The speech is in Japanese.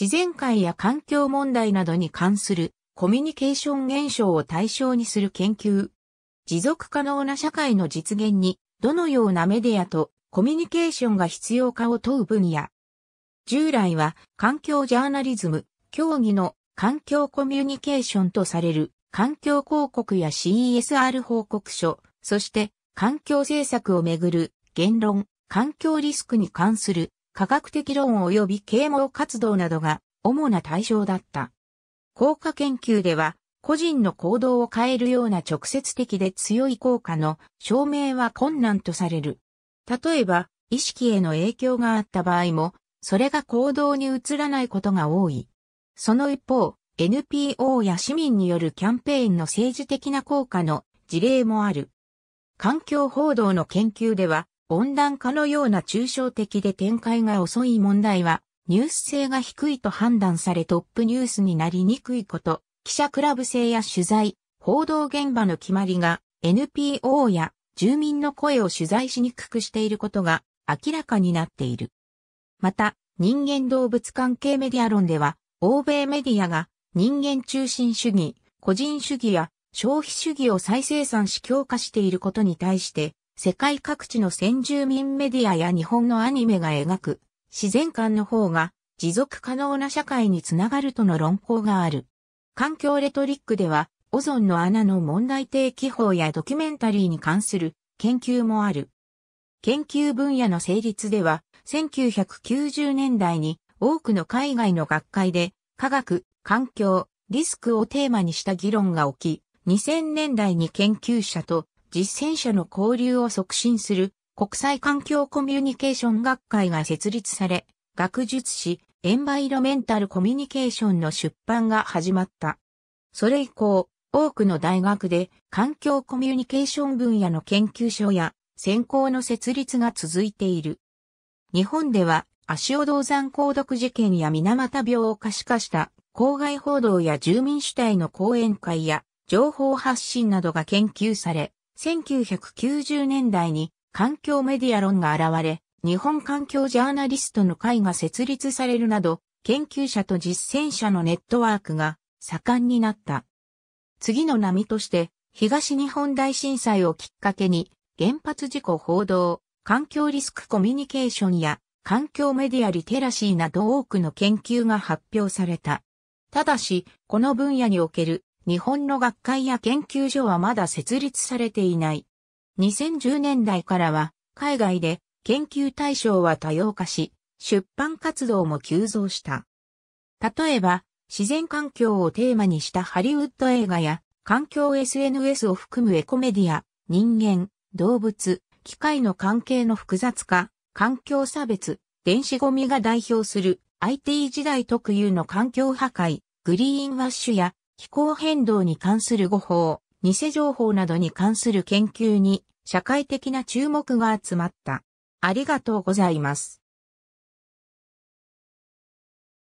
自然界や環境問題などに関するコミュニケーション現象を対象にする研究。持続可能な社会の実現にどのようなメディアとコミュニケーションが必要かを問う分野。従来は環境ジャーナリズム、競技の環境コミュニケーションとされる環境広告や CESR 報告書、そして環境政策をめぐる言論、環境リスクに関する科学的論及び啓蒙活動などが主な対象だった。効果研究では、個人の行動を変えるような直接的で強い効果の証明は困難とされる。例えば、意識への影響があった場合も、それが行動に移らないことが多い。その一方、NPO や市民によるキャンペーンの政治的な効果の事例もある。環境報道の研究では、温暖化のような抽象的で展開が遅い問題は、ニュース性が低いと判断されトップニュースになりにくいこと、記者クラブ制や取材、報道現場の決まりが NPO や住民の声を取材しにくくしていることが明らかになっている。また、人間動物関係メディア論では、欧米メディアが人間中心主義、個人主義や消費主義を再生産し強化していることに対して、世界各地の先住民メディアや日本のアニメが描く自然観の方が持続可能な社会につながるとの論考がある。環境レトリックでは、オゾンの穴の問題提起法やドキュメンタリーに関する研究もある。研究分野の成立では、1990年代に多くの海外の学会で科学、環境、リスクをテーマにした議論が起き、2000年代に研究者と実践者の交流を促進する国際環境コミュニケーション学会が設立され、学術誌エンバイロメンタルコミュニケーションの出版が始まった。それ以降、多くの大学で環境コミュニケーション分野の研究所や専攻の設立が続いている。日本では、足尾銅山鉱毒事件や水俣病を可視化した公害報道や住民主体の講演会や情報発信などが研究され、1990年代に環境メディア論が現れ、日本環境ジャーナリストの会が設立されるなど、研究者と実践者のネットワークが盛んになった。次の波として、東日本大震災をきっかけに、原発事故報道、環境リスクコミュニケーションや環境メディアリテラシーなど多くの研究が発表された。ただし、この分野における日本の学会や研究所はまだ設立されていない。2010年代からは、海外で研究対象は多様化し、出版活動も急増した。例えば、自然環境をテーマにしたハリウッド映画や、環境 SNS を含むエコメディア、人間、動物、機械の関係の複雑化、環境差別、電子ゴミが代表する IT 時代特有の環境破壊、グリーンワッシュや気候変動に関する誤報、偽情報などに関する研究に社会的な注目が集まった。ありがとうございます。